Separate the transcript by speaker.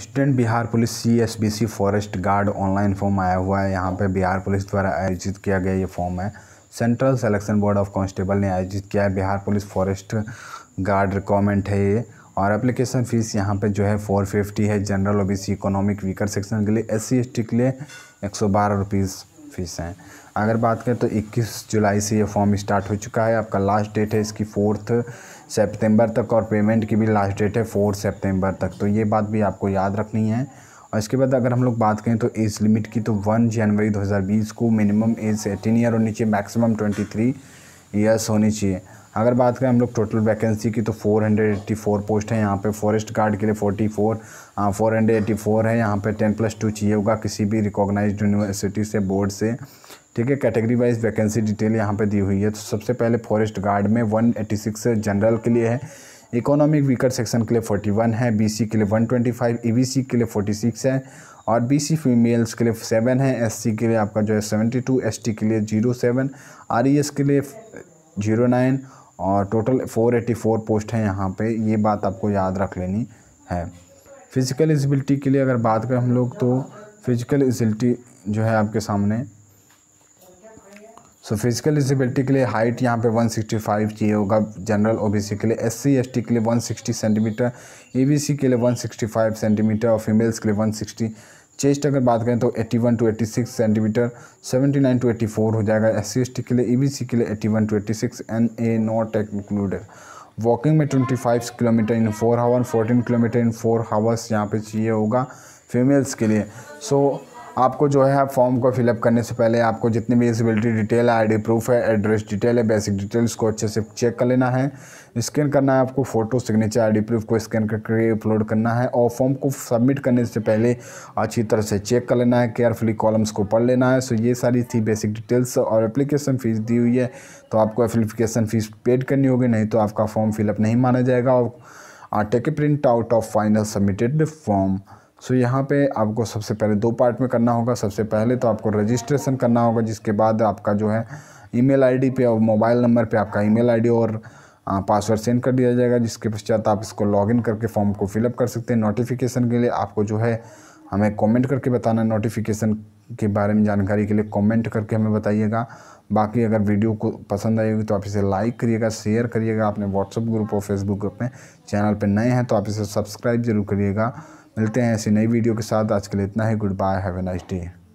Speaker 1: student Bihar police C S B C forest guard online form आया हुआ है यहाँ पे बिहार पुलिस द्वारा आयोजित किया गया ये फॉर्म है central selection board of constable ने आयोजित किया है Bihar police forest guard requirement है ये और एप्लीकेशन फ़ीस यहाँ पे जो है फोर फिफ्टी है general OBC economic weaker section के लिए एस सी के लिए एक सौ बारह रुपीज़ फीस हैं अगर बात करें तो 21 जुलाई से ये फॉर्म स्टार्ट हो चुका है आपका लास्ट डेट है इसकी फोर्थ सितंबर तक और पेमेंट की भी लास्ट डेट है फोर्थ सितंबर तक तो ये बात भी आपको याद रखनी है और इसके बाद अगर हम लोग बात करें तो एज लिमिट की तो वन जनवरी दो को मिनिमम एज एटीन ईयर और नीचे मैक्सिमम ट्वेंटी ईयर्स होनी चाहिए अगर बात करें हम लोग टोटल वैकेंसी की तो 484 पोस्ट हैं यहाँ पे फॉरेस्ट गार्ड के लिए 44 फोर हंड्रेड फोर है यहाँ पे टेन प्लस टू चाहिए होगा किसी भी रिकॉग्नाइज यूनिवर्सिटी से बोर्ड से ठीक है कैटेगरी वाइज वैकेंसी डिटेल यहाँ पे दी हुई है तो सबसे पहले फॉरेस्ट गार्ड में वन जनरल के लिए है इकोनॉमिक वीकर सेक्शन के लिए फोर्टी है बी के लिए वन ट्वेंटी e के लिए फोर्टी है और बीसी फीमेल्स के लिए सेवन है एससी के लिए आपका जो है सेवेंटी एस एसटी के लिए जीरो सेवन आरईएस के लिए जीरो नाइन और टोटल 484 पोस्ट हैं यहाँ पे ये बात आपको याद रख लेनी है फ़िज़िकल एजिबिलिटी के लिए अगर बात करें हम लोग तो फ़िज़िकल एजिलिटी जो है आपके सामने सो फिजिकल एजिबिलिटी के लिए हाइट यहाँ पे 165 चाहिए होगा जनरल ओबीसी के लिए एससी एसटी के लिए 160 सेंटीमीटर एबीसी के लिए 165 सेंटीमीटर और फीमेल्स के लिए 160 चेस्ट अगर बात करें तो 81 टू 86 सेंटीमीटर 79 टू फोर हो जाएगा एस सी के लिए ई e के लिए 81 to 86 N A not included walking में 25 kilometre in four hour 14 kilometre in four hours यहाँ पे चाहिए होगा फीमेल्स के लिए सो so, आपको जो है फॉर्म को फिलअप करने से पहले आपको जितनी भी एलिजिबिलिटी डिटेल है आई प्रूफ है एड्रेस डिटेल है बेसिक डिटेल्स को अच्छे से चेक कर लेना है स्कैन करना है आपको फ़ोटो सिग्नेचर आईडी प्रूफ को स्कैन करके अपलोड करना है और फॉर्म को सबमिट करने से पहले अच्छी तरह से चेक कर लेना है केयरफुली कॉलम्स को पढ़ लेना है सो ये सारी थी बेसिक डिटेल्स और एप्लीकेशन फ़ीस दी हुई है तो आपको एप्लीकेशन फ़ीस पेड करनी होगी नहीं तो आपका फॉर्म फिलअप नहीं माना जाएगा और take print out of final submitted form so so, यहाँ पे आपको सबसे पहले दो पार्ट में करना होगा सबसे पहले तो आपको रजिस्ट्रेशन करना होगा जिसके बाद आपका जो है ईमेल आईडी पे और मोबाइल नंबर पे आपका ईमेल आईडी और पासवर्ड सेंड कर दिया जाएगा जिसके पश्चात आप इसको लॉगिन करके फॉर्म को फिलअप कर सकते हैं नोटिफिकेशन के लिए आपको जो है हमें कॉमेंट करके बताना है नोटिफिकेशन के बारे में जानकारी के लिए कॉमेंट करके हमें बताइएगा बाकी अगर वीडियो को पसंद आई होगी तो आप इसे लाइक करिएगा शेयर करिएगा अपने व्हाट्सअप ग्रुप और फेसबुक ग्रुप में चैनल पर नए हैं तो आप इसे सब्सक्राइब जरूर करिएगा मिलते हैं ऐसी नई वीडियो के साथ आज के लिए इतना ही good bye have a nice day